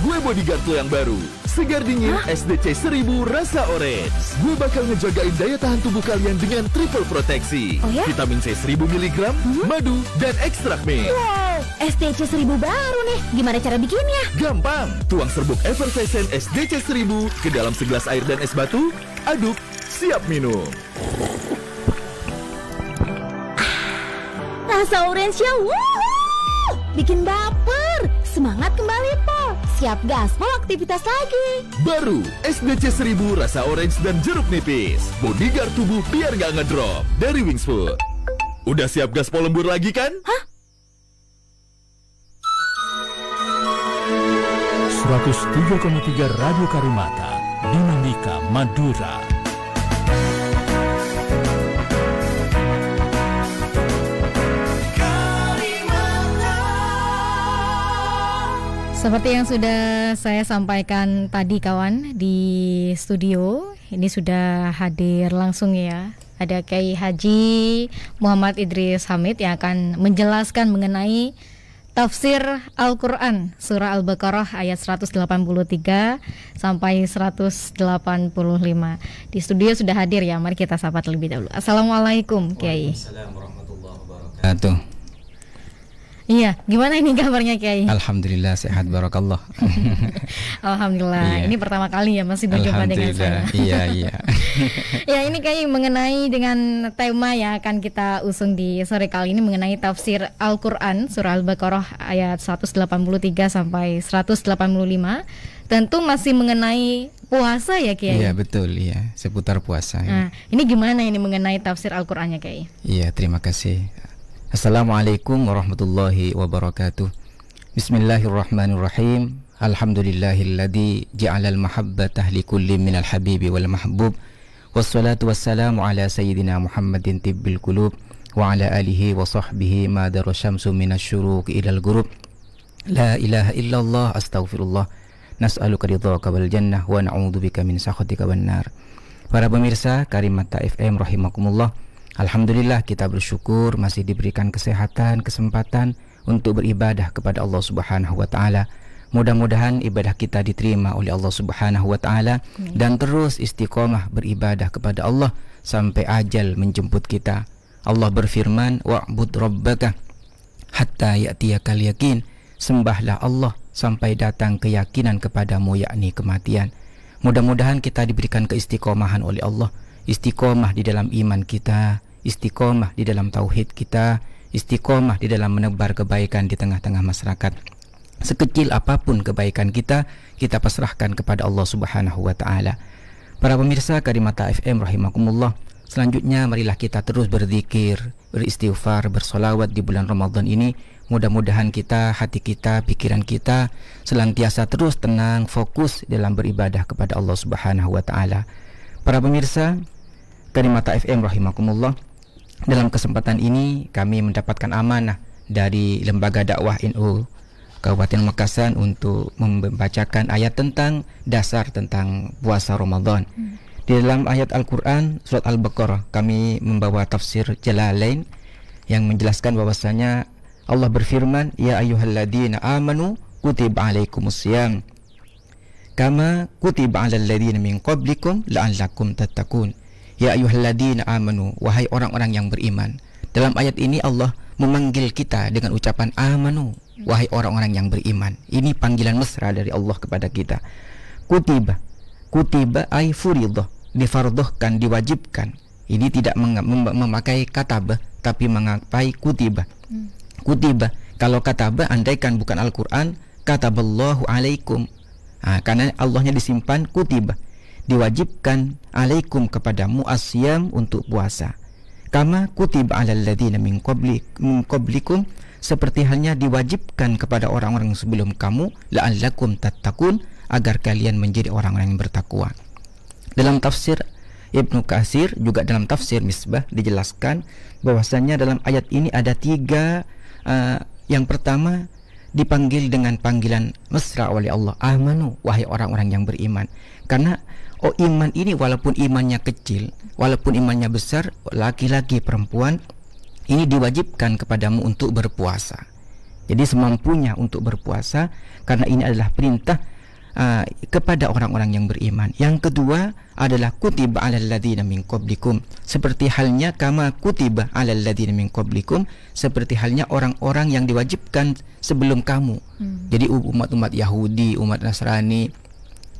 gue bodyguard lo yang baru. Segar dingin Hah? SDC 1000 rasa orange. Gue bakal ngejagain daya tahan tubuh kalian dengan triple proteksi. Oh ya? Vitamin C 1000 mg, hmm? madu, dan ekstrak mint. Wow, SDC 1000 baru nih. Gimana cara bikinnya? Gampang. Tuang serbuk effervescent SDC 1000 ke dalam segelas air dan es batu. Aduk, siap minum. Ah, rasa orange ya, wuhuu! Bikin baper. Semangat kembali, Pol. Siap gaspol aktivitas lagi. Baru, SBC 1000 rasa orange dan jeruk nipis. Bodyguard tubuh biar gak ngedrop. Dari Wings Food. Udah siap gaspol lembur lagi kan? Hah? 103,3 Radio Karimata, Dinamika Madura. Seperti yang sudah saya sampaikan tadi kawan di studio, ini sudah hadir langsung ya. Ada Kiai Haji Muhammad Idris Hamid yang akan menjelaskan mengenai tafsir Al-Qur'an surah Al-Baqarah ayat 183 sampai 185. Di studio sudah hadir ya, mari kita sapa terlebih dahulu. Assalamualaikum Kiai. Assalamualaikum. warahmatullahi wabarakatuh. Iya, gimana ini kabarnya Kiai? Alhamdulillah sehat barakallah. Alhamdulillah. Iya. Ini pertama kali ya masih berjumpa dengan saya. iya, iya. ya, ini Kiai mengenai dengan tema ya akan kita usung di sore kali ini mengenai tafsir Al-Qur'an surah Al-Baqarah ayat 183 sampai 185. Tentu masih mengenai puasa ya Kiai. Iya, betul, ya Seputar puasa. Iya. Nah, ini gimana ini mengenai tafsir Al-Qur'annya Kiai? Iya, terima kasih. Assalamualaikum warahmatullahi wabarakatuh Bismillahirrahmanirrahim Alhamdulillahilladzi ja'alal mahabbata li kulli minal habibi wal mahbub Wassalatu wassalamu ala sayyidina Muhammadin tibbil qulub Wa ala alihi wa sahbihi ma dara syamsu minasyuruk ilal gurub La ilaha illallah astaghfirullah Nas'aluka ridhaka wal jannah wa na'udzubika min sakhatika wan nar Para pemirsa Karimata FM rahimakumullah Alhamdulillah kita bersyukur masih diberikan kesehatan, kesempatan untuk beribadah kepada Allah Subhanahu wa taala. Mudah-mudahan ibadah kita diterima oleh Allah Subhanahu wa taala dan terus istiqomah beribadah kepada Allah sampai ajal menjemput kita. Allah berfirman, "Wa'bud rabbaka hatta ya'tiyakal yakin." Sembahlah Allah sampai datang keyakinan kepadamu yakni kematian. Mudah-mudahan kita diberikan keistiqomahan oleh Allah, istiqomah di dalam iman kita, istiqomah di dalam tauhid kita, istiqomah di dalam menebar kebaikan di tengah-tengah masyarakat. Sekecil apapun kebaikan kita, kita pasrahkan kepada Allah Subhanahu wa taala. Para pemirsa Karimata FM rahimakumullah, selanjutnya marilah kita terus berzikir, beristighfar, bersolawat di bulan Ramadan ini. Mudah-mudahan kita, hati kita, pikiran kita senantiasa terus tenang, fokus dalam beribadah kepada Allah Subhanahu wa taala. Para pemirsa Karimata FM rahimakumullah, dalam kesempatan ini kami mendapatkan amanah dari Lembaga Dakwah NU Kabupaten Mekasan untuk membacakan ayat tentang dasar tentang puasa Ramadan. Hmm. Di dalam ayat Al-Qur'an surat Al-Baqarah kami membawa tafsir Jalalain yang menjelaskan bahwasanya Allah berfirman, "Ya ayyuhalladzina amanu kutiba alaikumusiyam kama kutiba alal ladzina min qablikum la'allakum tattaqun." Ya ayuhalladina amanu Wahai orang-orang yang beriman Dalam ayat ini Allah memanggil kita dengan ucapan amanu Wahai orang-orang yang beriman Ini panggilan mesra dari Allah kepada kita Kutiba Kutiba ay furidah Difardohkan, diwajibkan Ini tidak mem memakai katabah Tapi mengapai kutiba hmm. Kutiba Kalau katabah andaikan bukan Al-Quran Kataballahu alaikum nah, Karena Allahnya disimpan kutiba diwajibkan alaikum kepadamu asyam untuk puasa kama kutib alal ladzina min qablikum seperti halnya diwajibkan kepada orang-orang sebelum kamu la'allakum tattaqun agar kalian menjadi orang-orang yang bertakwa dalam tafsir Ibnu Kasir juga dalam tafsir Misbah dijelaskan bahwasanya dalam ayat ini ada tiga uh, yang pertama dipanggil dengan panggilan mesra oleh Allah amanu wahai orang-orang yang beriman karena oh iman ini walaupun imannya kecil walaupun imannya besar laki-laki perempuan ini diwajibkan kepadamu untuk berpuasa jadi semampunya untuk berpuasa karena ini adalah perintah uh, kepada orang-orang yang beriman. Yang kedua adalah kutiba 'alal ladzina min qablikum, seperti halnya kama kutiba 'alal ladzina min qablikum, seperti halnya orang-orang yang diwajibkan sebelum kamu. Hmm. Jadi umat-umat Yahudi, umat Nasrani,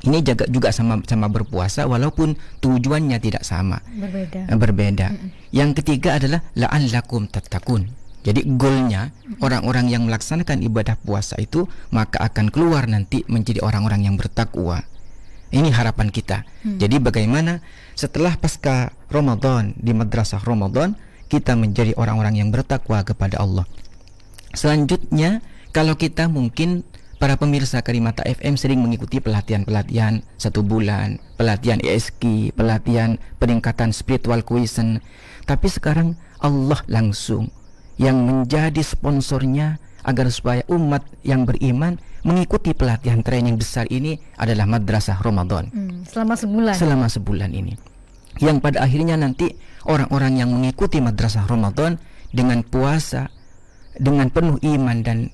ini juga, juga sama sama berpuasa walaupun tujuannya tidak sama berbeda eh, berbeda mm -mm. yang ketiga adalah la'allakum tattaqun jadi goalnya orang-orang yang melaksanakan ibadah puasa itu maka akan keluar nanti menjadi orang-orang yang bertakwa. Ini harapan kita. Hmm. Jadi bagaimana setelah pasca Ramadan di madrasah Ramadan kita menjadi orang-orang yang bertakwa kepada Allah. Selanjutnya kalau kita mungkin Para pemirsa Karimata FM sering mengikuti pelatihan-pelatihan satu bulan, pelatihan ESQ, pelatihan peningkatan spiritual quotient. Tapi sekarang Allah langsung yang menjadi sponsornya agar supaya umat yang beriman mengikuti pelatihan training besar ini adalah madrasah Ramadan. Hmm, selama sebulan. Selama sebulan ini. Yang pada akhirnya nanti orang-orang yang mengikuti madrasah Ramadan dengan puasa, dengan penuh iman dan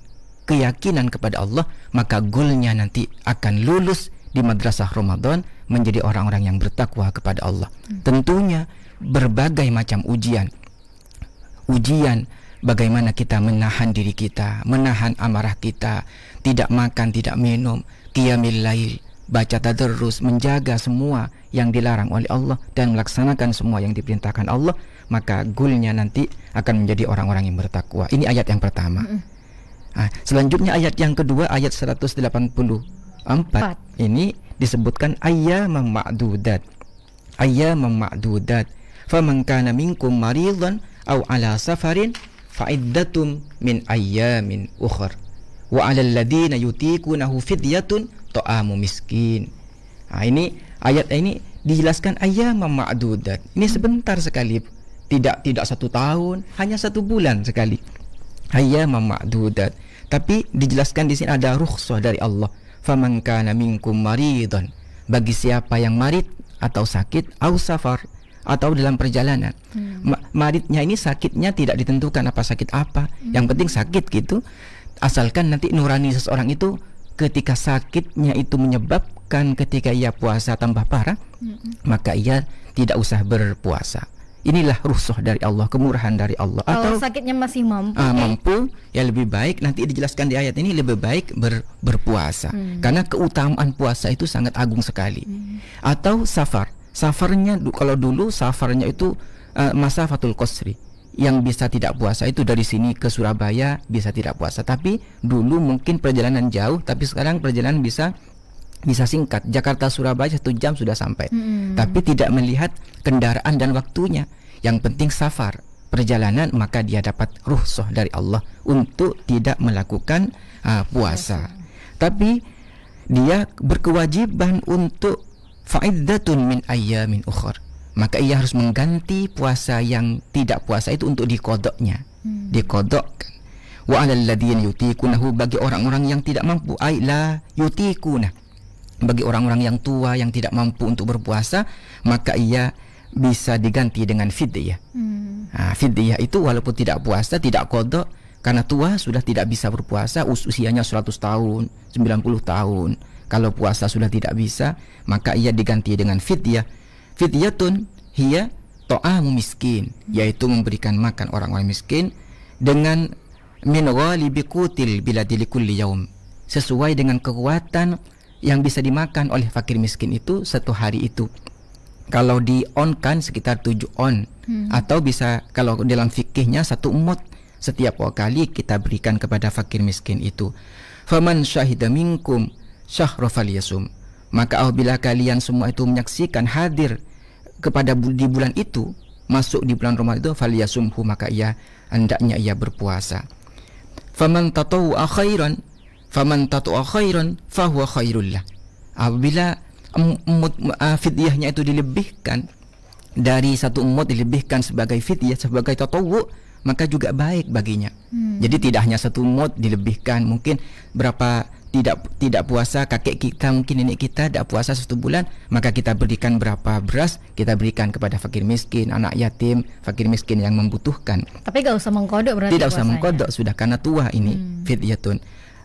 keyakinan kepada Allah maka gulnya nanti akan lulus di madrasah Ramadan menjadi orang-orang yang bertakwa kepada Allah hmm. tentunya berbagai macam ujian ujian bagaimana kita menahan diri kita menahan amarah kita tidak makan tidak minum qiyamil lail baca tadarus menjaga semua yang dilarang oleh Allah dan melaksanakan semua yang diperintahkan Allah maka gulnya nanti akan menjadi orang-orang yang bertakwa ini ayat yang pertama -hmm. Nah, selanjutnya ayat yang kedua ayat 184 Empat. ini disebutkan ayyamam ma'dudat. Ayyamam ma'dudat. Faman kana minkum maridan aw ala safarin fa iddatum min ayyamin ukhra. Wa 'alal ladzina yutikunahu fidyatun ta'amu miskin. Nah, ini ayat ini dijelaskan ayyamam ma'dudat. Ini sebentar sekali. Tidak tidak satu tahun, hanya satu bulan sekali. Ayyamam ma'dudat tapi dijelaskan di sini ada rukhsah dari Allah. Faman kana minkum maridun. Bagi siapa yang marid atau sakit au safar atau dalam perjalanan. Hmm. maridnya ini sakitnya tidak ditentukan apa sakit apa. Hmm. Yang penting sakit gitu. Asalkan nanti nurani seseorang itu ketika sakitnya itu menyebabkan ketika ia puasa tambah parah, hmm. maka ia tidak usah berpuasa inilah rusuh dari Allah kemurahan dari Allah kalau atau sakitnya masih mampu uh, mampu ya lebih baik nanti dijelaskan di ayat ini lebih baik ber, berpuasa hmm. karena keutamaan puasa itu sangat agung sekali hmm. atau safar safarnya kalau dulu safarnya itu uh, eh, masa fatul qasri yang bisa tidak puasa itu dari sini ke Surabaya bisa tidak puasa tapi dulu mungkin perjalanan jauh tapi sekarang perjalanan bisa bisa singkat. Jakarta Surabaya satu jam sudah sampai, hmm. tapi tidak melihat kendaraan dan waktunya. Yang penting safar perjalanan maka dia dapat ruhsah dari Allah untuk tidak melakukan uh, puasa. Tapi dia berkewajiban untuk faidatun min ayyamin ukhur. Maka ia harus mengganti puasa yang tidak puasa itu untuk dikodoknya, hmm. dikodokkan. Wa alal yutikunahu bagi orang-orang yang tidak mampu, ay la yutikuna bagi orang-orang yang tua yang tidak mampu untuk berpuasa maka ia bisa diganti dengan fidyah. Hmm. Nah, fidyah itu walaupun tidak puasa, tidak kodok karena tua sudah tidak bisa berpuasa us usianya 100 tahun, 90 tahun. Kalau puasa sudah tidak bisa, maka ia diganti dengan fidyah. Fidyatun hiya ta'amu miskin, yaitu memberikan makan orang-orang miskin dengan min ghalibi kutil bila dilikul yaum sesuai dengan kekuatan yang bisa dimakan oleh fakir miskin itu satu hari itu. Kalau di on kan sekitar 7 on hmm. atau bisa kalau dalam fikihnya satu umut setiap kali kita berikan kepada fakir miskin itu. Faman syahida minkum Maka apabila kalian semua itu menyaksikan hadir kepada bu di bulan itu masuk di bulan Ramadan itu falyasumhu maka ia hendaknya ia berpuasa. Faman tatawwa khairan faman tatwa khairan fahuwa khairullah apabila umut uh, eh, itu dilebihkan dari satu umut dilebihkan sebagai fitiah sebagai tatawu maka juga baik baginya hmm. jadi tidak hanya satu umut dilebihkan mungkin berapa tidak tidak puasa kakek kita mungkin nenek kita tidak puasa satu bulan maka kita berikan berapa beras kita berikan kepada fakir miskin anak yatim fakir miskin yang membutuhkan tapi gak usah mengkodok berarti tidak puasanya. usah mengkodok sudah karena tua ini hmm. fitiatun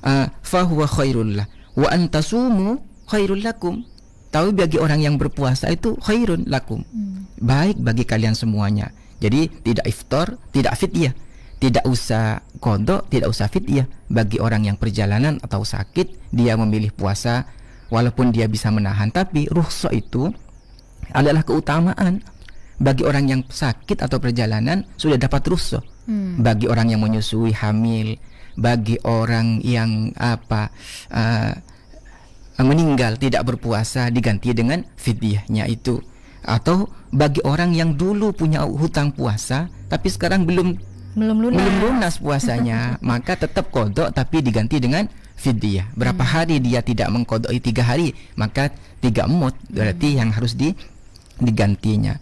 Ah, fahuwa khairul lah wa antasumu khairul lakum tapi bagi orang yang berpuasa itu khairun lakum hmm. baik bagi kalian semuanya jadi tidak iftar tidak ya. tidak usah kodok, tidak usah ya. bagi orang yang perjalanan atau sakit dia memilih puasa walaupun dia bisa menahan tapi rukhsah itu adalah keutamaan bagi orang yang sakit atau perjalanan sudah dapat rusuh hmm. bagi orang yang menyusui hamil bagi orang yang apa uh, meninggal tidak berpuasa diganti dengan fidyahnya itu atau bagi orang yang dulu punya hutang puasa tapi sekarang belum belum lunas, belum lunas puasanya maka tetap kodok tapi diganti dengan fidyah berapa hmm. hari dia tidak mengkodoki tiga hari maka tiga emut berarti hmm. yang harus di digantinya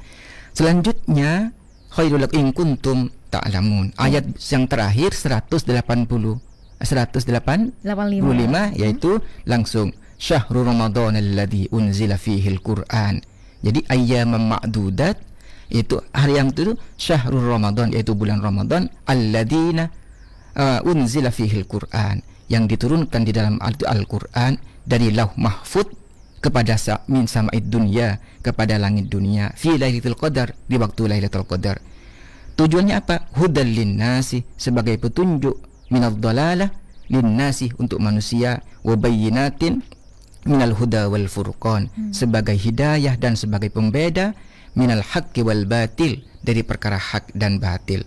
selanjutnya khairul in kuntum ta'lamun. Ayat yang terakhir 180 185 85 yaitu langsung syahrul ramadhan alladhi unzila fihi al-Qur'an. Jadi ayyaman ma'dudat itu hari yang itu syahrul ramadhan yaitu bulan Ramadan alladzina uh, unzila fihi al-Qur'an yang diturunkan di dalam Al-Qur'an dari lauh mahfud kepada sa min sama'id dunia kepada langit dunia fi lailatul qadar di waktu lailatul qadar Tujuannya apa? Hudal linnasi sebagai petunjuk minal dalalah linnasi untuk manusia wabayyinatin minal huda wal furqan hmm. sebagai hidayah dan sebagai pembeda minal haqqi wal batil dari perkara hak dan batil.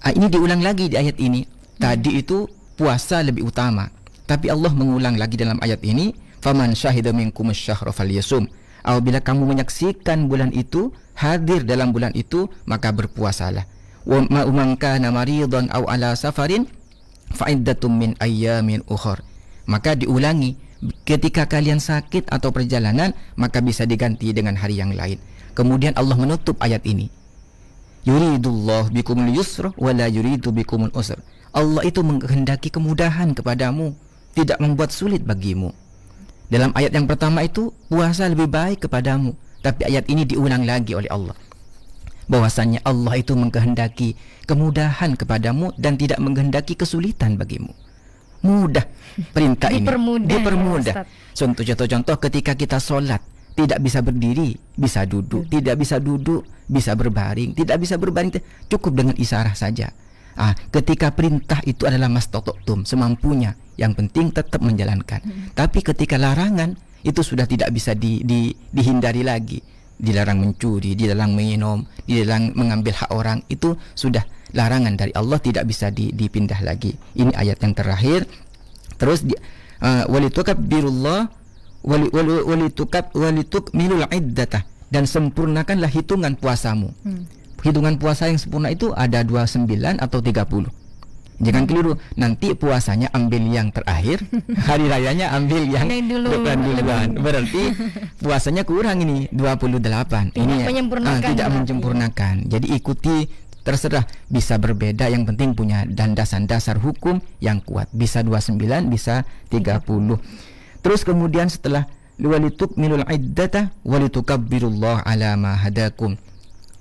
Ah, ini diulang lagi di ayat ini. Hmm. Tadi itu puasa lebih utama, tapi Allah mengulang lagi dalam ayat ini, faman syahida minkum syahra falyasum apabila kamu menyaksikan bulan itu, hadir dalam bulan itu, maka berpuasalah. Wa ma kana maridun au ala safarin fa min ayyamin ukhra. Maka diulangi ketika kalian sakit atau perjalanan maka bisa diganti dengan hari yang lain. Kemudian Allah menutup ayat ini. Yuridullah bikumul yusra wa la yuridu bikumul usra. Allah itu menghendaki kemudahan kepadamu, tidak membuat sulit bagimu. Dalam ayat yang pertama itu puasa lebih baik kepadamu, tapi ayat ini diulang lagi oleh Allah. Bahwasanya Allah itu mengkehendaki kemudahan kepadamu dan tidak menghendaki kesulitan bagimu. Mudah perintah ini dipermudah. dipermudah. Contoh contoh ketika kita sholat tidak bisa berdiri, bisa duduk, hmm. tidak bisa duduk, bisa berbaring, tidak bisa berbaring, cukup dengan isyarah saja. Ah, ketika perintah itu adalah mas semampunya, yang penting tetap menjalankan. Hmm. Tapi ketika larangan itu sudah tidak bisa di, di, dihindari lagi. Dilarang mencuri, dilarang minum, dilarang mengambil hak orang itu sudah larangan dari Allah tidak bisa di, dipindah lagi. Ini ayat yang terakhir. Terus di, uh, eh, walitukabbirullah walitukab walitukmilul iddatah dan sempurnakanlah hitungan puasamu. Hmm. Hitungan puasa yang sempurna itu ada 29 atau 30. Jangan keliru. Nanti puasanya ambil yang terakhir, hari rayanya ambil yang dulu, depan duluan. Berarti puasanya kurang ini 28. Tidak ini ya, Ah, tidak menyempurnakan. Jadi ikuti terserah bisa berbeda yang penting punya landasan dasar hukum yang kuat. Bisa 29, bisa 30. Terus kemudian setelah walitukmilul iddata walitukabbirullah ala ma hadakum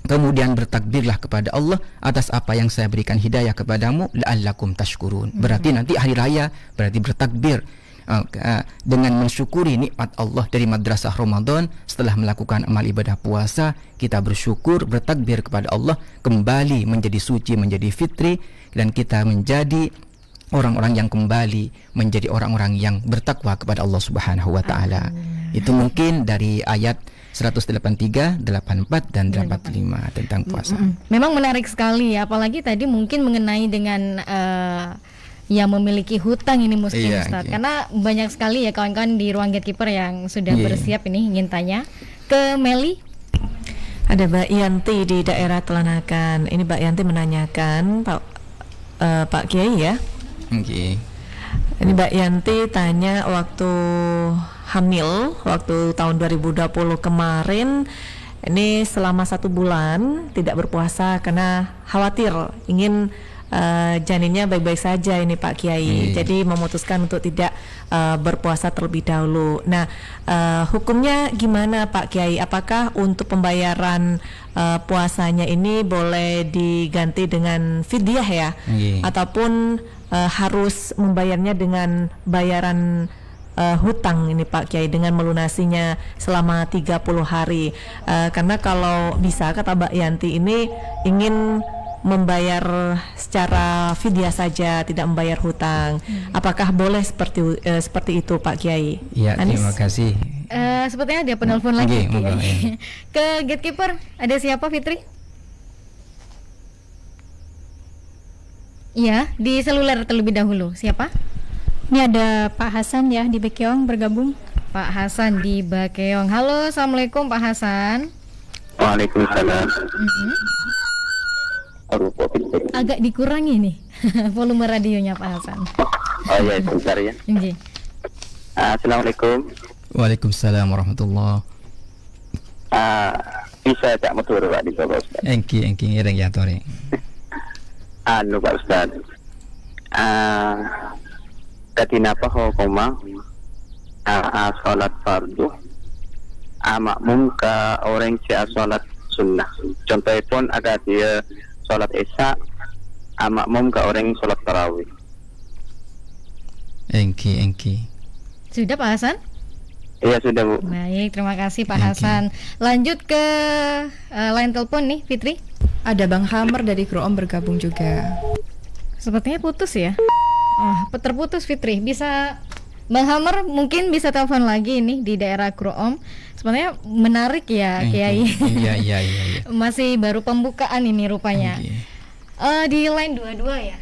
Kemudian bertakbirlah kepada Allah atas apa yang saya berikan hidayah kepadamu la'allakum tashkurun. Hmm. Berarti nanti hari raya berarti bertakbir ah, ah, dengan mensyukuri nikmat Allah dari madrasah Ramadan setelah melakukan amal ibadah puasa kita bersyukur bertakbir kepada Allah kembali menjadi suci menjadi fitri dan kita menjadi orang-orang yang kembali menjadi orang-orang yang bertakwa kepada Allah Subhanahu wa taala. Itu mungkin dari ayat 183, 84 dan 85 iya, tentang puasa. Memang menarik sekali ya, apalagi tadi mungkin mengenai dengan uh, yang memiliki hutang ini mungkin iya, Ustaz. Iya. Karena banyak sekali ya kawan-kawan di ruang gatekeeper yang sudah iya, iya. bersiap ini ingin tanya ke Meli. Ada Mbak Yanti di daerah Telanakan. Ini Mbak Yanti menanyakan Pak uh, Pak Kiai ya. Okay. Ini Mbak Yanti tanya waktu hamil waktu tahun 2020 kemarin ini selama satu bulan tidak berpuasa karena khawatir ingin uh, janinnya baik-baik saja ini Pak Kiai. Hmm. Jadi memutuskan untuk tidak uh, berpuasa terlebih dahulu. Nah, uh, hukumnya gimana Pak Kiai? Apakah untuk pembayaran uh, puasanya ini boleh diganti dengan fidyah ya? Hmm. Ataupun uh, harus membayarnya dengan bayaran uh, hutang ini Pak Kiai dengan melunasinya selama 30 hari uh, karena kalau bisa kata Mbak Yanti ini ingin membayar secara fidyah saja, tidak membayar hutang. Hmm. Apakah boleh seperti uh, seperti itu Pak Kiai? Iya, terima kasih. Uh, sepertinya dia penelpon M lagi. Okay, iya. Ke gatekeeper, ada siapa Fitri? Ya, di seluler terlebih dahulu. Siapa? Ini ada Pak Hasan ya di Bekeong bergabung. Pak Hasan di Bekeong. Halo, assalamualaikum Pak Hasan. Waalaikumsalam. Mm-hmm. Gitu? Agak dikurangi nih volume radionya Pak Hasan. Oh iya, sebentar ya. Okay. Iya. Ah, assalamualaikum. Waalaikumsalam warahmatullah. Ah, bisa tak mutur Pak di Bapak Ustaz. Engki engki ireng ya tore. Anu Pak Ustaz. Ah, ketinapaho kuma a salat fardu a makmum ka orang si a salat sunnah contohnya pun ada dia salat isya a makmum ka orang salat tarawih engki engki sudah Pak Hasan? Iya sudah Bu. Baik, terima kasih Pak Hasan. Lanjut ke uh, e, line telepon nih Fitri. Ada Bang Hammer dari Kruom bergabung juga. Sepertinya putus ya. Oh, terputus Fitri. Bisa Bang Hammer mungkin bisa telepon lagi ini di daerah Kroom Sebenarnya menarik ya eh, Kiai. Iya, iya, iya, iya. Masih baru pembukaan ini rupanya. Okay. Uh, iya. eh, di line 22 ya.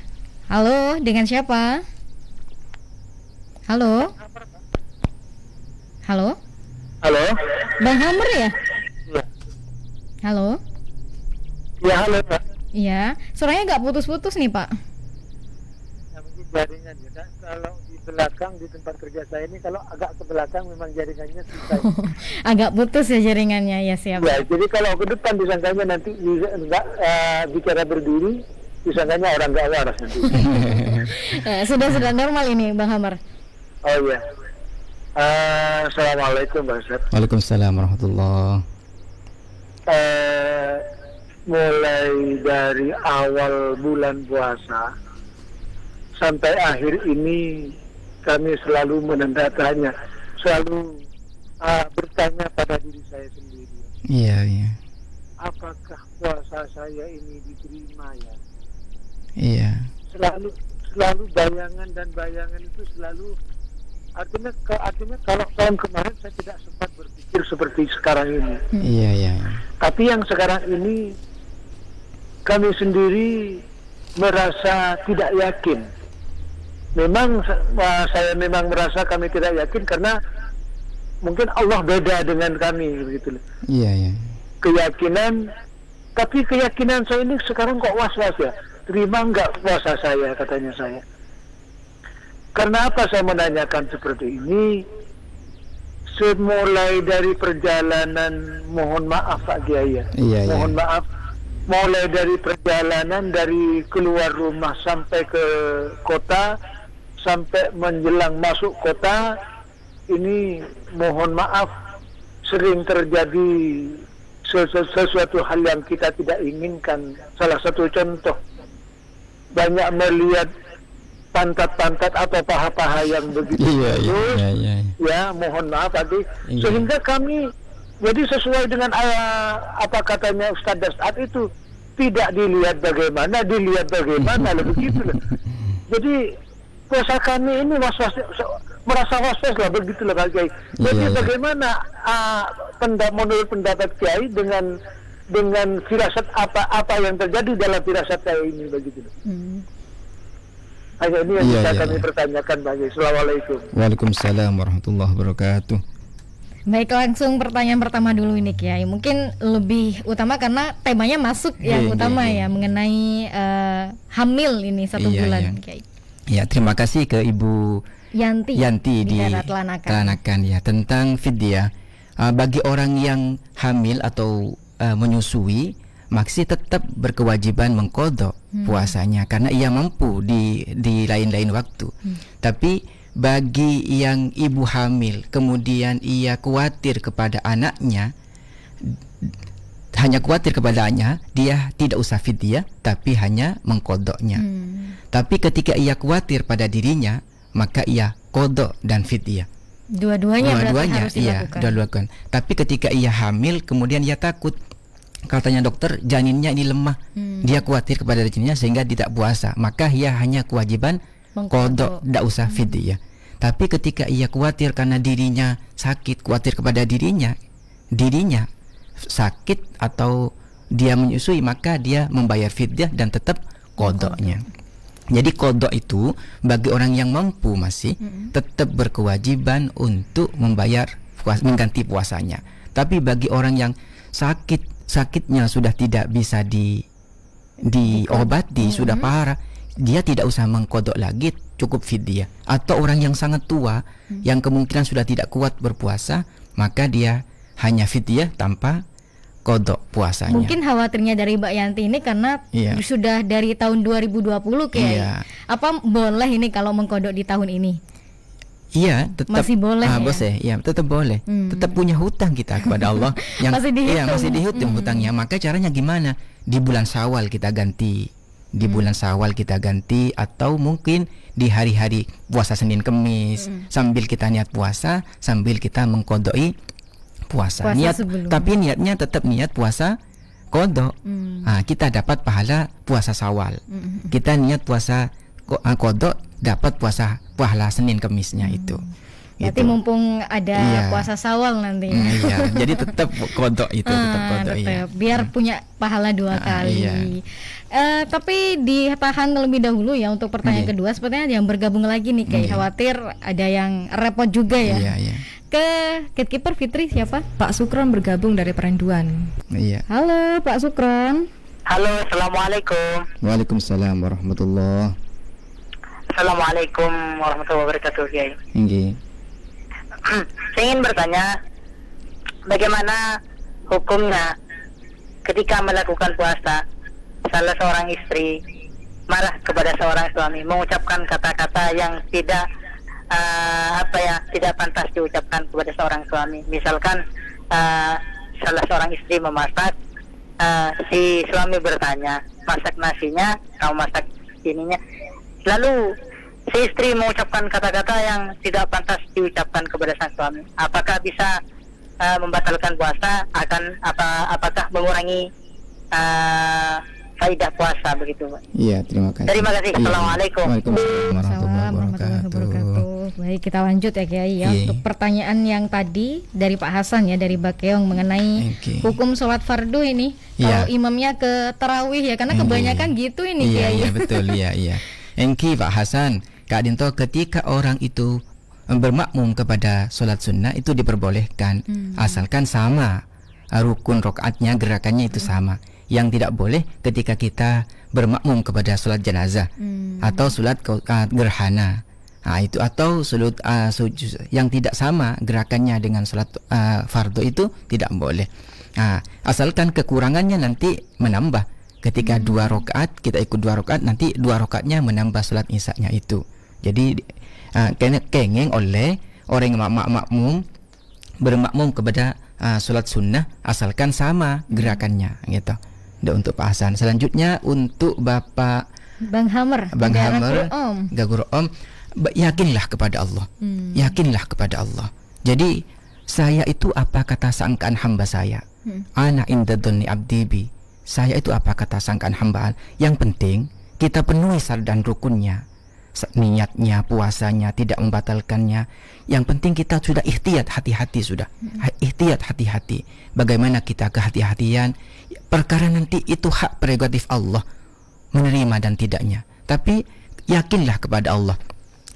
Halo, dengan siapa? Halo. Halo. Halo. Bang Hammer ya? Iya. Halo. Ya halo, Pak. Iya, suaranya nggak putus-putus nih, Pak jaringan ya kan? Kalau di belakang di tempat kerja saya ini kalau agak ke belakang memang jaringannya susah. agak putus ya jaringannya ya siapa? Ya, jadi kalau ke depan disangkanya nanti enggak uh, bicara berdiri disangkanya orang enggak waras nanti. Eh, sudah sudah normal ini Bang Hamar. Oh iya. Uh, Assalamualaikum Bang Ustaz. Waalaikumsalam warahmatullah Uh, mulai dari awal bulan puasa sampai akhir ini kami selalu menandatanya, selalu uh, bertanya pada diri saya sendiri. Iya, iya. Apakah puasa saya ini diterima ya? Iya. Selalu selalu bayangan dan bayangan itu selalu artinya artinya kalau tahun kemarin saya tidak sempat berpikir seperti sekarang ini. Iya, iya. iya. Tapi yang sekarang ini kami sendiri merasa tidak yakin memang uh, saya memang merasa kami tidak yakin karena mungkin Allah beda dengan kami begitu loh. Iya iya. Keyakinan tapi keyakinan saya ini sekarang kok was-was ya. Terima enggak puasa saya katanya saya. Karena apa saya menanyakan seperti ini? Semulai dari perjalanan mohon maaf Pak Kiai ya. Iya, iya. mohon maaf mulai dari perjalanan dari keluar rumah sampai ke kota sampai menjelang masuk kota ini mohon maaf sering terjadi sesuatu hal yang kita tidak inginkan. Salah satu contoh banyak melihat pantat-pantat atau paha-paha yang begitu iya, iya, iya, ya mohon maaf tadi iya. sehingga kami jadi sesuai dengan ayah, apa katanya Ustaz saat itu tidak dilihat bagaimana dilihat bagaimana begitu loh. jadi kuasa kami ini was was merasa was was lah begitu lah iya, Jadi yeah, bagaimana Uh, ah, pendapat menurut pendapat Kiai dengan dengan firasat apa-apa yang terjadi dalam firasat saya ini begitu. Mm. ini yang iya, bisa iya, kami iya. pertanyakan bagi Assalamualaikum. Waalaikumsalam warahmatullahi wabarakatuh. Baik langsung pertanyaan pertama dulu ini Kiai. Mungkin lebih utama karena temanya masuk yang utama ya mengenai uh, hamil ini satu bulan Kiai. Ya, terima kasih ke Ibu Yanti, Yanti di, di Telanakan. ya tentang fidya. uh, bagi orang yang hamil atau uh, menyusui masih tetap berkewajiban mengkodok hmm. puasanya karena ia mampu di di lain-lain waktu. Hmm. Tapi bagi yang ibu hamil kemudian ia khawatir kepada anaknya hanya khawatir kepadanya, dia tidak usah fidya tapi hanya mengkodoknya. Hmm. Tapi ketika ia khawatir pada dirinya, maka ia kodok dan fidya Dua-duanya Dua-duanya, harus iya, dilakukan. Dua-duanya. Tapi ketika ia hamil, kemudian ia takut. Katanya dokter, janinnya ini lemah. Hmm. Dia khawatir kepada janinnya sehingga tidak puasa. Maka ia hanya kewajiban kodok tidak usah hmm. fidya Tapi ketika ia khawatir karena dirinya sakit, khawatir kepada dirinya, dirinya sakit atau dia menyusui maka dia membayar fidyah dan tetap kodoknya. Jadi kodok itu bagi orang yang mampu masih tetap berkewajiban untuk membayar mengganti puasanya. Tapi bagi orang yang sakit sakitnya sudah tidak bisa di diobati sudah parah dia tidak usah mengkodok lagi cukup fidyah atau orang yang sangat tua mm. yang kemungkinan sudah tidak kuat berpuasa maka dia hanya fitiah tanpa kodok puasanya. Mungkin khawatirnya dari Mbak Yanti ini karena iya. sudah dari tahun 2020 kayak. Iya. Apa boleh ini kalau mengkodok di tahun ini? Iya, tetap masih boleh. Ah, ya? Bos ya, iya, tetap boleh. Hmm. Tetap punya hutang kita kepada Allah yang masih iya, dihitung. Iya, masih dihitung hmm. hutangnya. Maka caranya gimana? Di bulan Syawal kita ganti. Di hmm. bulan Syawal kita ganti atau mungkin di hari-hari puasa Senin Kemis hmm. sambil kita niat puasa, sambil kita mengkodoi puasa, puasa niat sebelum. tapi niatnya tetap niat puasa kodok hmm. nah, kita dapat pahala puasa sawal hmm. hmm, hmm. kita niat puasa ah, kodok dapat puasa pahala senin kemisnya hmm. itu Berarti gitu. mumpung ada iya. puasa sawal nanti. Mm, iya. Jadi tetap kodok itu, ah, tetap kodok. Iya. Ya. Biar hmm. punya pahala dua ah, kali. Iya. Uh, tapi ditahan terlebih dahulu ya untuk pertanyaan okay. kedua. Sepertinya yang bergabung lagi nih, kayak iya. khawatir ada yang repot juga ya. Iya, iya ke gatekeeper Fitri siapa? Pak Sukron bergabung dari Perenduan. Iya. Halo Pak Sukron. Halo, assalamualaikum. Waalaikumsalam warahmatullah. Assalamualaikum warahmatullahi wabarakatuh, Kiai. Iya. Saya ingin bertanya, bagaimana hukumnya ketika melakukan puasa salah seorang istri marah kepada seorang suami mengucapkan kata-kata yang tidak uh, apa ya tidak pantas diucapkan kepada seorang suami. Misalkan uh, salah seorang istri memasak, uh, si suami bertanya masak nasinya, kamu masak ininya. Lalu si istri mengucapkan kata-kata yang tidak pantas diucapkan kepada sang suami. Apakah bisa uh, membatalkan puasa? Akan apa? Apakah mengurangi uh, faidah puasa begitu? Iya, terima kasih. Terima kasih. Iya. Assalamualaikum. Waalaikumsalam warahmatullahi wabarakatuh. Baik, kita lanjut ya Kiai ya. Iya. Untuk pertanyaan yang tadi dari Pak Hasan ya dari Bakeong mengenai hukum sholat fardu ini. Iya. Kalau imamnya ke tarawih ya karena iya. kebanyakan gitu ini Kiai. Iya, betul. Iya, iya. Enki Pak Hasan, Kak Dinto ketika orang itu bermakmum kepada sholat sunnah itu diperbolehkan hmm. asalkan sama rukun rokaatnya gerakannya itu hmm. sama yang tidak boleh ketika kita bermakmum kepada sholat jenazah hmm. atau sholat ah, gerhana Nah, itu atau sulut uh, ah, sujud yang tidak sama gerakannya dengan salat uh, ah, fardu itu tidak boleh. Nah, asalkan kekurangannya nanti menambah. Ketika hmm. dua rakaat kita ikut dua rakaat nanti dua rakaatnya menambah salat isaknya itu. Jadi uh, kengeng oleh orang yang mak makmum bermakmum kepada uh, salat sunnah asalkan sama gerakannya gitu. Dan untuk Pak Hasan. Selanjutnya untuk Bapak Bang Hammer, Bang Hammer, Gaguro Om. Gagur Om yakinlah kepada Allah hmm. yakinlah kepada Allah jadi saya itu apa kata sangkaan hamba saya hmm. ana inda abdibi saya itu apa kata sangkaan hamba. yang penting kita penuhi syarat dan rukunnya niatnya puasanya tidak membatalkannya yang penting kita sudah ikhtiat hati-hati sudah hmm. ikhtiat hati-hati bagaimana kita kehati-hatian perkara nanti itu hak prerogatif Allah menerima dan tidaknya tapi yakinlah kepada Allah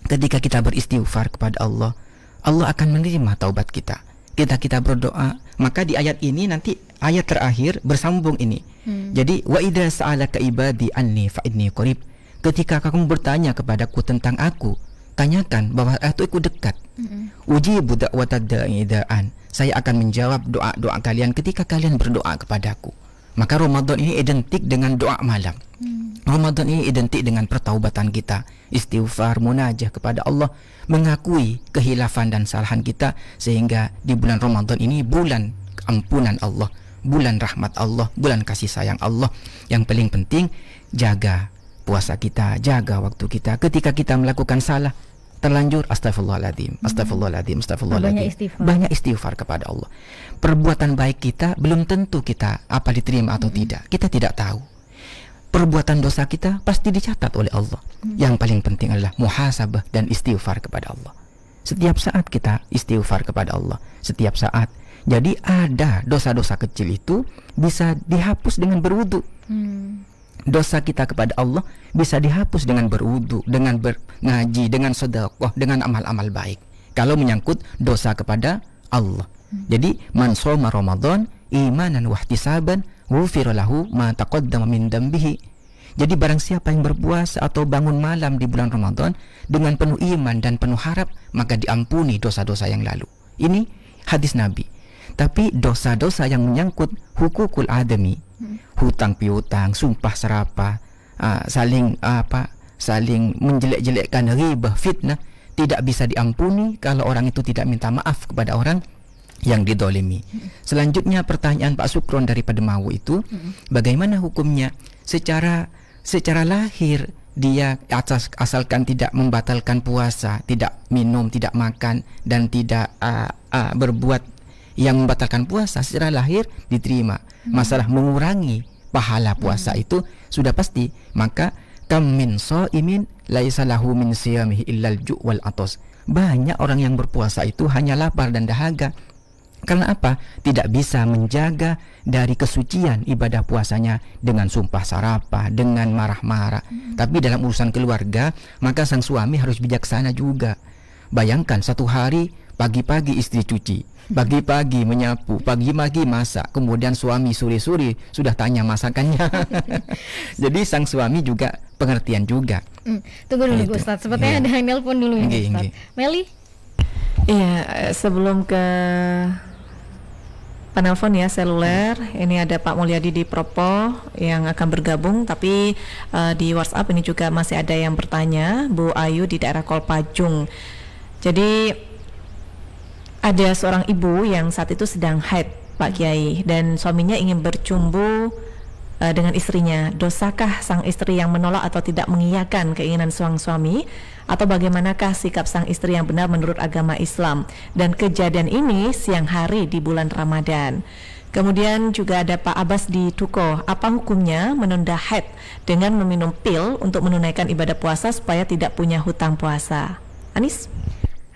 Ketika kita beristighfar kepada Allah, Allah akan menerima taubat kita. Kita kita berdoa, maka di ayat ini nanti ayat terakhir bersambung ini. Hmm. Jadi wa idza sa'alaka ibadi anni fa inni qarib. Ketika kamu bertanya kepadaku tentang aku, tanyakan bahwa aku dekat. Hmm. Uji budak watada'idaan. Saya akan menjawab doa-doa kalian ketika kalian berdoa kepadaku. Maka Ramadan ini identik dengan doa malam. Hmm. Ramadan ini identik dengan pertaubatan kita, istighfar, munajah kepada Allah, mengakui kehilafan dan salahan kita sehingga di bulan Ramadan ini bulan ampunan Allah, bulan rahmat Allah, bulan kasih sayang Allah. Yang paling penting jaga puasa kita, jaga waktu kita. Ketika kita melakukan salah, terlanjur astagfirullahaladzim mhm. astagfirullahaladzim astagfirullahaladzim istighfar. banyak istighfar kepada Allah perbuatan baik kita belum tentu kita apa diterima atau hmm. tidak kita tidak tahu perbuatan dosa kita pasti dicatat oleh Allah hmm. yang paling penting adalah muhasabah dan istighfar kepada Allah setiap saat kita istighfar kepada Allah setiap saat jadi ada dosa-dosa kecil itu bisa dihapus dengan berwudu hmm dosa kita kepada Allah bisa dihapus dengan berwudu, dengan ngaji, dengan sedekah, dengan amal-amal baik. Kalau menyangkut dosa kepada Allah. Hmm. Jadi man shoma Ramadan imanan wahtisaban ghufira lahu ma taqaddama min dambihi. Jadi barang siapa yang berpuasa atau bangun malam di bulan Ramadan dengan penuh iman dan penuh harap, maka diampuni dosa-dosa yang lalu. Ini hadis Nabi tapi dosa-dosa yang menyangkut hukukul adami hmm. hutang piutang sumpah serapa uh, ah, saling uh, apa saling menjelek-jelekkan riba fitnah tidak bisa diampuni kalau orang itu tidak minta maaf kepada orang yang didolimi. Hmm. Selanjutnya pertanyaan Pak Sukron dari Pademawu itu, hmm. bagaimana hukumnya secara secara lahir dia atas asalkan tidak membatalkan puasa, tidak minum, tidak makan dan tidak uh, uh, berbuat yang membatalkan puasa secara lahir diterima. Hmm. Masalah mengurangi pahala puasa hmm. itu sudah pasti. Maka kam min imin laisa min siyamihi illal ju' wal atos. Banyak orang yang berpuasa itu hanya lapar dan dahaga. Karena apa? Tidak bisa menjaga dari kesucian ibadah puasanya dengan sumpah sarapa, dengan marah-marah. Hmm. Tapi dalam urusan keluarga, maka sang suami harus bijaksana juga. Bayangkan satu hari pagi-pagi istri cuci, pagi-pagi menyapu, pagi-pagi masak, kemudian suami suri-suri sudah tanya masakannya. Jadi sang suami juga pengertian juga. Hmm, tunggu dulu gitu. Ustaz, sepertinya yeah. ada yang nelpon dulu ya Ustaz. Meli? Iya, eh, sebelum ke penelpon ya seluler. Ini ada Pak Mulyadi di propo yang akan bergabung, tapi uh, di WhatsApp ini juga masih ada yang bertanya, Bu Ayu di daerah Kolpajung. Jadi ada seorang ibu yang saat itu sedang haid Pak Kiai dan suaminya ingin bercumbu uh, dengan istrinya. Dosakah sang istri yang menolak atau tidak mengiyakan keinginan suang suami atau bagaimanakah sikap sang istri yang benar menurut agama Islam? Dan kejadian ini siang hari di bulan Ramadan. Kemudian juga ada Pak Abbas di Tuko. Apa hukumnya menunda haid dengan meminum pil untuk menunaikan ibadah puasa supaya tidak punya hutang puasa? Anis?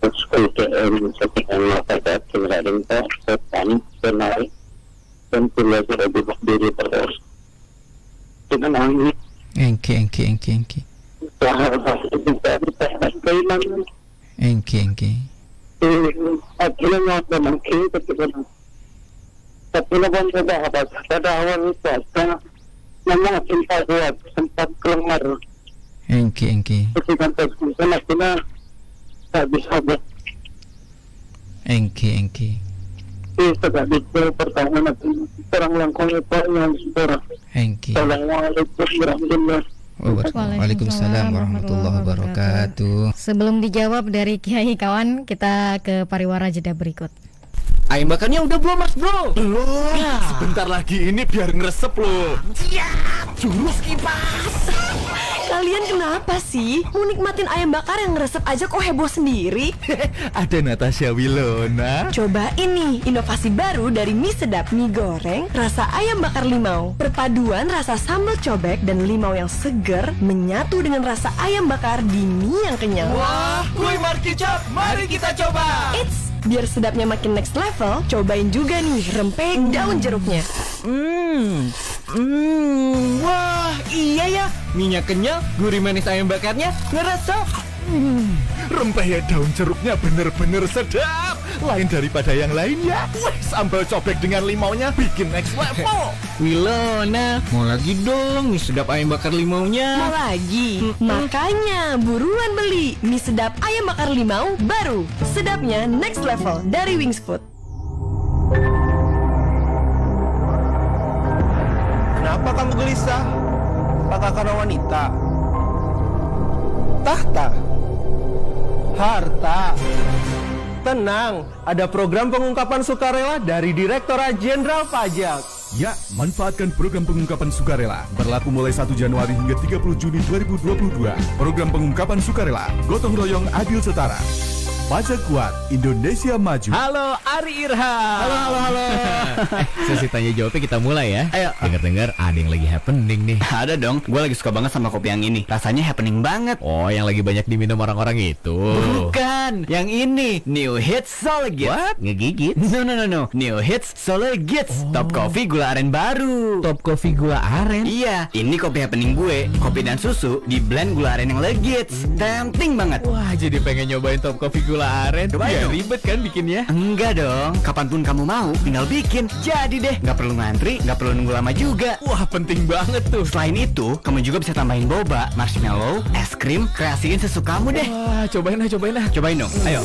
Utskottet undersöker om affärsverken för skötsamhet för näring dan belajar untuk diri terus dengan angin engki engki engki engki engki engki akhirnya apa mungkin ketika tapi lawan pada apa pada awal puasa memang sempat kuat sempat kelemar engki engki ketika terus akhirnya Engki engki. Assalamualaikum oh, Waalaikumsalam warahmatullahi wabarakatuh. Sebelum dijawab dari Kiai kawan, kita ke pariwara jeda berikut. Ayam bakarnya udah belum mas bro? Belum. Ya. Sebentar lagi ini biar ngeresep loh. Iya. Jurus kipas. Kalian kenapa sih? Mau nikmatin ayam bakar yang resep aja kok heboh sendiri? Ada Natasha Wilona. Coba ini inovasi baru dari mie sedap mie goreng rasa ayam bakar limau. Perpaduan rasa sambal cobek dan limau yang seger menyatu dengan rasa ayam bakar di mie yang kenyal. Wah, kue markicap, mari kita coba. It's Biar sedapnya makin next level, cobain juga nih rempeyek daun jeruknya. Hmm, Hmm, wah iya ya, minyak kenyal, gurih manis ayam bakarnya, ngerasa. Hmm, rempah ya daun jeruknya bener-bener sedap. Lain daripada yang lainnya. Wih, sambal cobek dengan limaunya bikin next level. Wilona, mau lagi dong mie sedap ayam bakar limaunya. Mau lagi? Hmm. Makanya buruan beli mie sedap ayam bakar limau baru. Sedapnya next level dari Wings Food. kamu gelisah? Apakah karena wanita? Tahta? Harta? Tenang, ada program pengungkapan sukarela dari Direktorat Jenderal Pajak. Ya, manfaatkan program pengungkapan sukarela berlaku mulai 1 Januari hingga 30 Juni 2022. Program pengungkapan sukarela, gotong royong adil setara remaja kuat, Indonesia maju. Halo Ari Irha. Halo halo halo. eh, sesi tanya jawabnya kita mulai ya. Ayo. Dengar dengar ada yang lagi happening nih. Ada dong. Gue lagi suka banget sama kopi yang ini. Rasanya happening banget. Oh yang lagi banyak diminum orang-orang itu. Bukan. Yang ini New Hits Solid. What? Ngegigit? No no no no. New Hits Solid Gits. Oh. Top Coffee gula aren baru. Top Coffee gula aren? Iya. Ini kopi happening gue. Kopi dan susu di blend gula aren yang legit. Tempting banget. Wah jadi pengen nyobain Top Coffee gula gula aren Coba ya ribet kan bikinnya? Enggak dong Kapanpun kamu mau tinggal bikin Jadi deh Gak perlu ngantri Gak perlu nunggu lama juga Wah penting banget tuh Selain itu Kamu juga bisa tambahin boba Marshmallow Es krim Kreasiin sesukamu deh Wah cobain lah cobain lah Cobain dong Ayo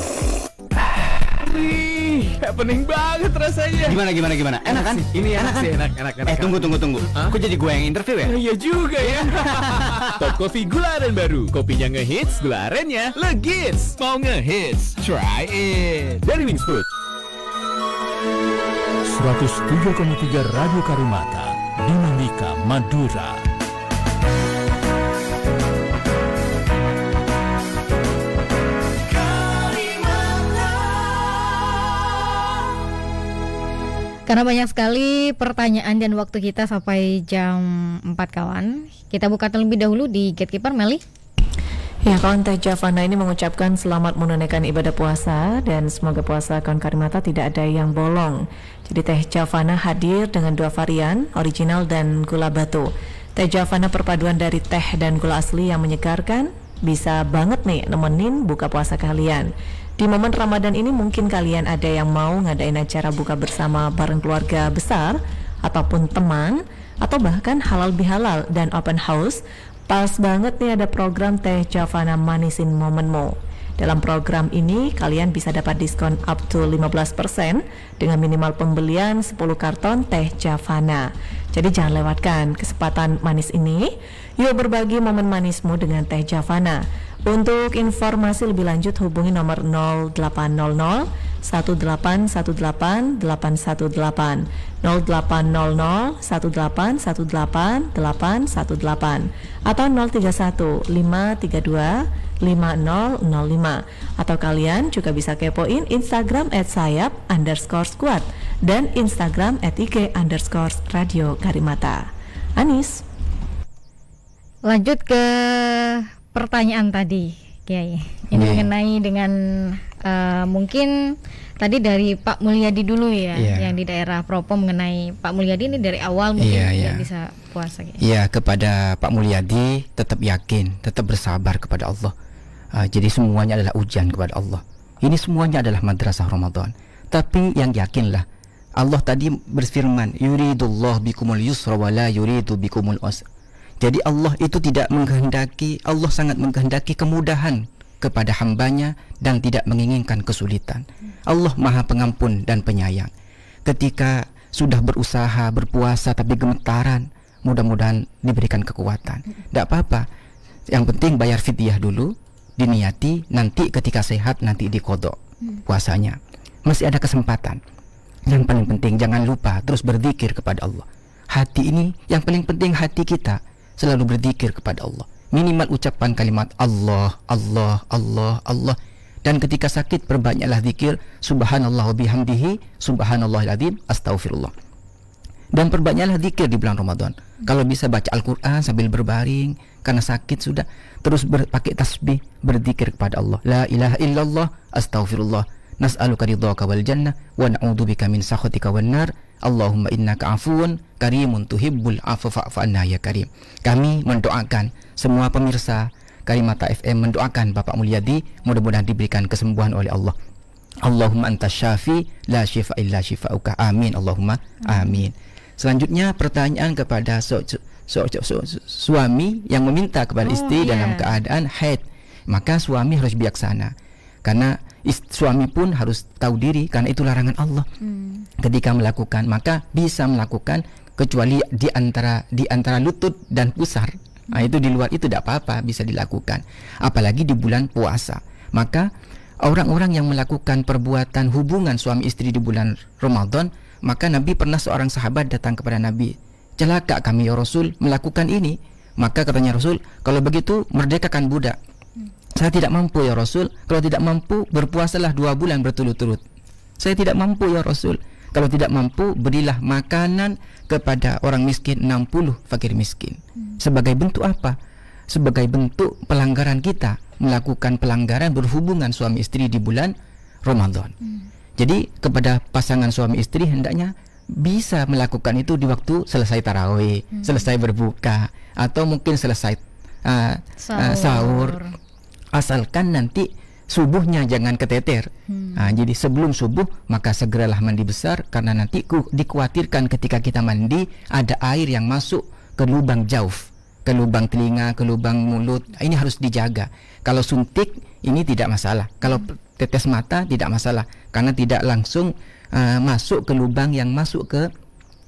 happening banget rasanya. Gimana gimana gimana? Enak kan? Ini enak, enak kan? Sih, enak, enak, enak. Eh tunggu kan? tunggu tunggu. Huh? Kok jadi gue yang interview ya? Iya juga ya. Top kopi Gula Aren baru. Kopinya ngehits, gula arennya legit. Mau ngehits? Try it. Dari Wings Food. 107,3 Radio Karumata, Dinamika Madura. Karena banyak sekali pertanyaan dan waktu kita sampai jam 4 kawan. Kita buka terlebih dahulu di Gatekeeper Meli. Ya, kawan Teh Javana ini mengucapkan selamat menunaikan ibadah puasa dan semoga puasa kawan Karimata tidak ada yang bolong. Jadi Teh Javana hadir dengan dua varian, original dan gula batu. Teh Javana perpaduan dari teh dan gula asli yang menyegarkan, bisa banget nih nemenin buka puasa kalian. Di momen Ramadan ini mungkin kalian ada yang mau ngadain acara buka bersama bareng keluarga besar ataupun teman atau bahkan halal bihalal dan open house. Pas banget nih ada program Teh Javana Manisin Momenmu. Dalam program ini kalian bisa dapat diskon up to 15% dengan minimal pembelian 10 karton Teh Javana. Jadi jangan lewatkan kesempatan manis ini. Yuk berbagi momen manismu dengan Teh Javana. Untuk informasi lebih lanjut hubungi nomor 0800 1818 818 0800 1818 818 atau 031 532 5005 atau kalian juga bisa kepoin Instagram at sayap underscore squad dan Instagram at IG underscore radio Karimata. Anis. Lanjut ke pertanyaan tadi, Kiai. Ini yeah. mengenai dengan uh, mungkin tadi dari Pak Mulyadi dulu ya, yeah. yang di daerah Propo mengenai Pak Mulyadi ini dari awal mungkin yeah, yeah. bisa puasa. Iya yeah, kepada Pak Mulyadi tetap yakin, tetap bersabar kepada Allah. Uh, jadi semuanya adalah ujian kepada Allah. Ini semuanya adalah madrasah Ramadan. Tapi yang yakinlah Allah tadi berfirman, "Yuridullah bikumul yusra wa la yuridu bikumul jadi Allah itu tidak menghendaki, Allah sangat menghendaki kemudahan kepada hambanya dan tidak menginginkan kesulitan. Allah maha pengampun dan penyayang. Ketika sudah berusaha, berpuasa tapi gemetaran, mudah-mudahan diberikan kekuatan. Tidak apa-apa. Yang penting bayar fitiah dulu, diniati, nanti ketika sehat nanti dikodok puasanya. Masih ada kesempatan. Yang paling penting jangan lupa terus berzikir kepada Allah. Hati ini yang paling penting hati kita selalu berzikir kepada Allah. Minimal ucapan kalimat Allah, Allah, Allah, Allah. Dan ketika sakit perbanyaklah zikir subhanallah bihamdihi, Subhanallah azim, astaghfirullah. Dan perbanyaklah zikir di bulan Ramadan. Kalau bisa baca Al-Qur'an sambil berbaring karena sakit sudah terus pakai tasbih berzikir kepada Allah. La ilaha illallah, astaghfirullah. Nas'aluka ridhaka wal jannah wa na'udzubika min sakhatika wan nar Allahumma innaka afuun karimun tuhibbul afu ya karim. Kami mendoakan semua pemirsa Karimata FM mendoakan Bapak Mulyadi mudah-mudahan diberikan kesembuhan oleh Allah. Allahumma anta syafi la syifa illa syifauka. Amin Allahumma amin. Selanjutnya pertanyaan kepada so, so, so, so, suami yang meminta kepada oh, istri yeah. dalam iya. keadaan haid, maka suami harus bijaksana. Karena suami pun harus tahu diri karena itu larangan Allah hmm. ketika melakukan maka bisa melakukan kecuali di antara di antara lutut dan pusar hmm. nah, itu di luar itu tidak apa-apa bisa dilakukan apalagi di bulan puasa maka orang-orang yang melakukan perbuatan hubungan suami istri di bulan Ramadan maka Nabi pernah seorang sahabat datang kepada Nabi celaka kami ya Rasul melakukan ini maka katanya Rasul kalau begitu merdekakan budak saya tidak mampu ya Rasul. Kalau tidak mampu, berpuasalah dua bulan berturut-turut. Saya tidak mampu ya Rasul. Kalau tidak mampu, berilah makanan kepada orang miskin 60 fakir miskin. Hmm. Sebagai bentuk apa? Sebagai bentuk pelanggaran kita melakukan pelanggaran berhubungan suami istri di bulan Ramadan. Hmm. Jadi kepada pasangan suami istri hendaknya bisa melakukan itu di waktu selesai tarawih, hmm. selesai berbuka atau mungkin selesai uh, sahur. Uh, sahur asalkan nanti subuhnya jangan keteter. Hmm. Nah, jadi sebelum subuh maka segeralah mandi besar karena nanti ku, dikhawatirkan ketika kita mandi ada air yang masuk ke lubang jauh, ke lubang telinga, ke lubang mulut. Ah, ini harus dijaga. Kalau suntik ini tidak masalah. Kalau hmm. tetes mata tidak masalah karena tidak langsung uh, masuk ke lubang yang masuk ke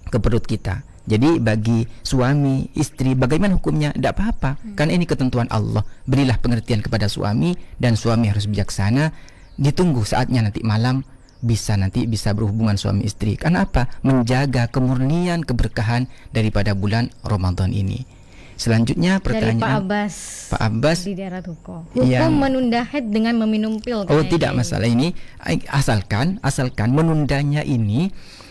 ke perut kita. Jadi bagi suami, istri, bagaimana hukumnya? Tidak apa-apa, hmm. karena ini ketentuan Allah. Berilah pengertian kepada suami dan suami harus bijaksana. Ditunggu saatnya nanti malam bisa nanti bisa berhubungan suami istri. Karena apa? Menjaga kemurnian keberkahan daripada bulan Ramadan ini. Selanjutnya pertanyaan Dari Pak Abbas. Pak Abbas di daerah ya. Hukum menunda haid dengan meminum pil. Oh, tidak ini. masalah ini asalkan asalkan menundanya ini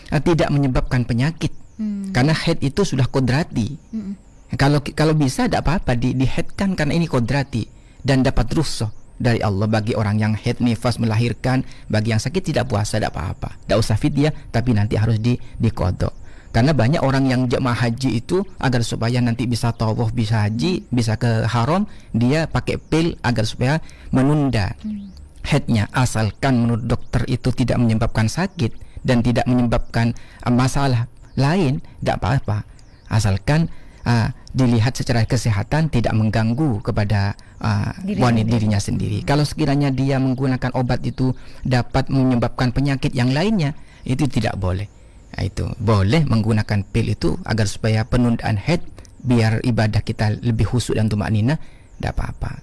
eh, tidak menyebabkan penyakit hmm. karena head itu sudah kodrati hmm. kalau kalau bisa tidak apa-apa di, di head karena ini kodrati dan dapat rusuh dari Allah bagi orang yang head nifas melahirkan bagi yang sakit tidak puasa tidak apa-apa tidak usah fit ya tapi nanti harus di dikodok karena banyak orang yang jemaah haji itu agar supaya nanti bisa tawaf bisa haji bisa ke haram dia pakai pil agar supaya menunda hmm. headnya asalkan menurut dokter itu tidak menyebabkan sakit dan tidak menyebabkan masalah lain tidak apa-apa asalkan uh, dilihat secara kesehatan tidak mengganggu kepada uh, wanita sendiri. dirinya sendiri. Kalau sekiranya dia menggunakan obat itu dapat menyebabkan penyakit yang lainnya, itu tidak boleh. Nah, itu boleh menggunakan pil itu agar supaya penundaan head biar ibadah kita lebih khusyuk dan tumak nina, tidak apa-apa.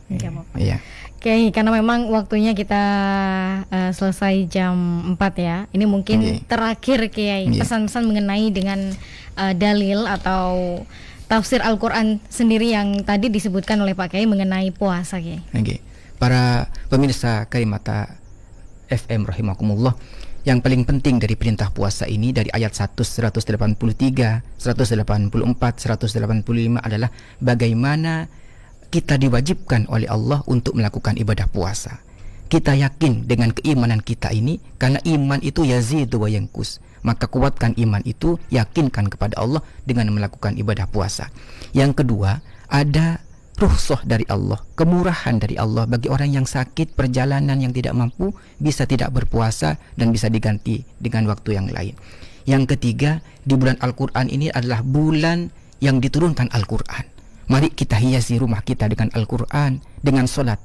Ya okay, karena memang waktunya kita uh, selesai jam 4 ya. Ini mungkin okay. terakhir Kiai yeah. pesan-pesan mengenai dengan uh, dalil atau tafsir Al-Qur'an sendiri yang tadi disebutkan oleh Pak Kiai mengenai puasa Kiai. Okay. Para pemirsa Karimata FM rahimakumullah yang paling penting dari perintah puasa ini dari ayat 1 183, 184, 185 adalah bagaimana kita diwajibkan oleh Allah untuk melakukan ibadah puasa. Kita yakin dengan keimanan kita ini karena iman itu yazidu wa yankus. Maka kuatkan iman itu, yakinkan kepada Allah dengan melakukan ibadah puasa. Yang kedua, ada ruhsoh dari Allah, kemurahan dari Allah bagi orang yang sakit, perjalanan yang tidak mampu, bisa tidak berpuasa dan bisa diganti dengan waktu yang lain. Yang ketiga, di bulan Al-Quran ini adalah bulan yang diturunkan Al-Quran. Mari kita hiasi rumah kita dengan Al-Quran, dengan solat.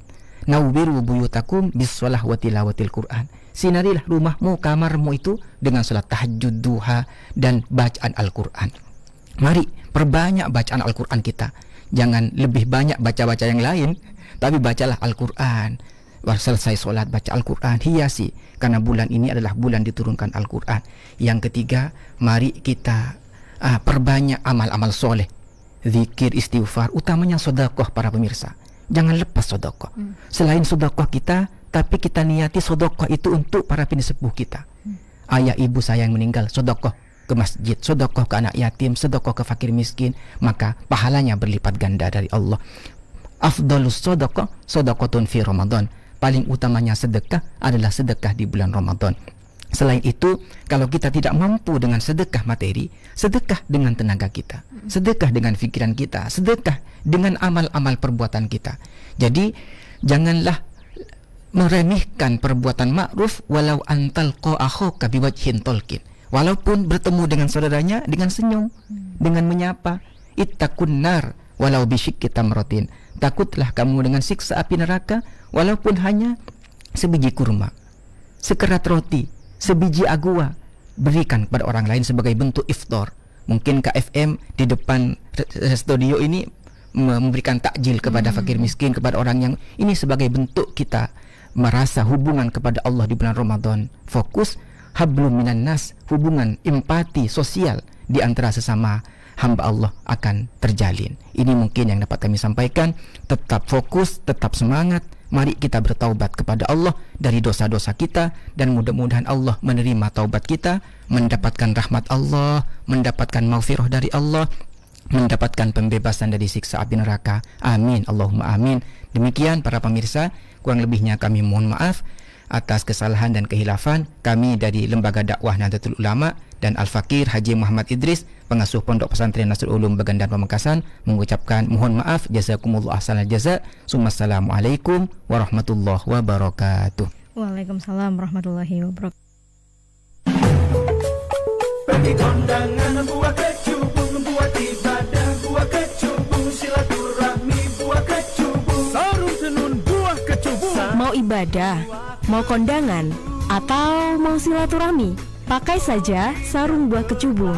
Nawiru buyutakum bisolah watilawatil Quran. Sinarilah rumahmu, kamarmu itu dengan solat tahajud duha dan bacaan Al-Quran. Mari perbanyak bacaan Al-Quran kita. Jangan lebih banyak baca-baca yang lain, tapi bacalah Al-Quran. Selesai solat baca Al-Quran hiasi karena bulan ini adalah bulan diturunkan Al-Quran. Yang ketiga, mari kita ah, perbanyak amal-amal soleh zikir, istighfar, utamanya sodakoh para pemirsa. Jangan lepas sodakoh. Hmm. Selain sodakoh kita, tapi kita niati sodakoh itu untuk para pini sepuh kita. Hmm. Ayah ibu saya yang meninggal, sodakoh ke masjid, sodakoh ke anak yatim, sodakoh ke fakir miskin, maka pahalanya berlipat ganda dari Allah. Afdalus sodakoh, sodakotun tunfi Ramadan. Paling utamanya sedekah adalah sedekah di bulan Ramadan. Selain itu, kalau kita tidak mampu dengan sedekah materi, sedekah dengan tenaga kita, sedekah dengan pikiran kita, sedekah dengan amal-amal perbuatan kita. Jadi, janganlah meremehkan perbuatan ma'ruf walau antal ko aho biwajhin tolkin. Walaupun bertemu dengan saudaranya dengan senyum, mm. dengan menyapa, itakunar nar walau bisik kita merotin. Takutlah kamu dengan siksa api neraka walaupun hanya sebiji kurma, sekerat roti sebiji agua berikan kepada orang lain sebagai bentuk iftar. Mungkin KFM di depan studio ini memberikan takjil kepada fakir hmm. miskin kepada orang yang ini sebagai bentuk kita merasa hubungan kepada Allah di bulan Ramadan. Fokus hablum minan nas, hubungan empati sosial di antara sesama hamba Allah akan terjalin. Ini mungkin yang dapat kami sampaikan. Tetap fokus, tetap semangat Mari kita bertaubat kepada Allah dari dosa-dosa kita dan mudah-mudahan Allah menerima taubat kita, mendapatkan rahmat Allah, mendapatkan maghfirah dari Allah, mendapatkan pembebasan dari siksa api neraka. Amin. Allahumma amin. Demikian para pemirsa, kurang lebihnya kami mohon maaf atas kesalahan dan kehilafan kami dari Lembaga Dakwah Nahdlatul Ulama dan Al-Fakir Haji Muhammad Idris, pengasuh Pondok Pesantren Nasrul Ulum Begandan Pamekasan, mengucapkan mohon maaf jazakumullah ahsanal jaza. Assalamualaikum warahmatullahi wabarakatuh. Waalaikumsalam warahmatullahi wabarakatuh. Bagi kondangan keju Mau ibadah, mau kondangan, atau mau silaturahmi? Pakai saja sarung buah kecubung.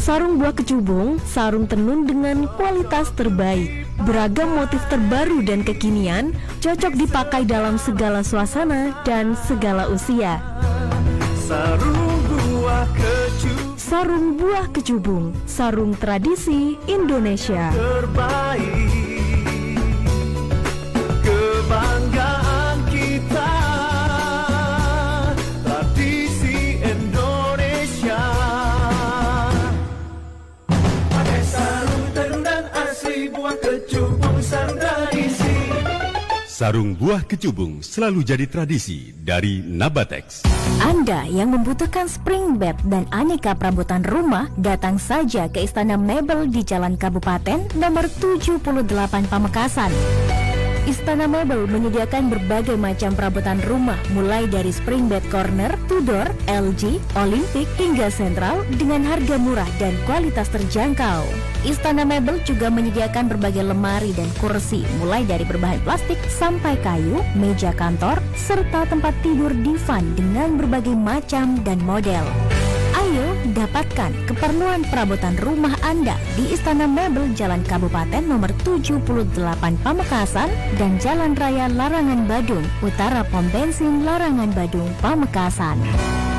Sarung buah kecubung, sarung tenun dengan kualitas terbaik. Beragam motif terbaru dan kekinian cocok dipakai dalam segala suasana dan segala usia. Sarung buah kecubung, sarung, buah kecubung, sarung tradisi Indonesia. Terbaik. Sarung buah kecubung selalu jadi tradisi dari Nabatex. Anda yang membutuhkan spring bed dan aneka perabotan rumah, datang saja ke Istana Mebel di Jalan Kabupaten nomor 78 Pamekasan. Istana Mebel menyediakan berbagai macam perabotan rumah mulai dari spring bed corner, Tudor, LG, Olympic hingga sentral dengan harga murah dan kualitas terjangkau. Istana Mebel juga menyediakan berbagai lemari dan kursi mulai dari berbahan plastik sampai kayu, meja kantor, serta tempat tidur divan dengan berbagai macam dan model. Ayo dapatkan keperluan perabotan rumah Anda di Istana Mebel Jalan Kabupaten nomor 78 Pamekasan dan Jalan Raya Larangan Badung, Utara Pom Bensin Larangan Badung, Pamekasan.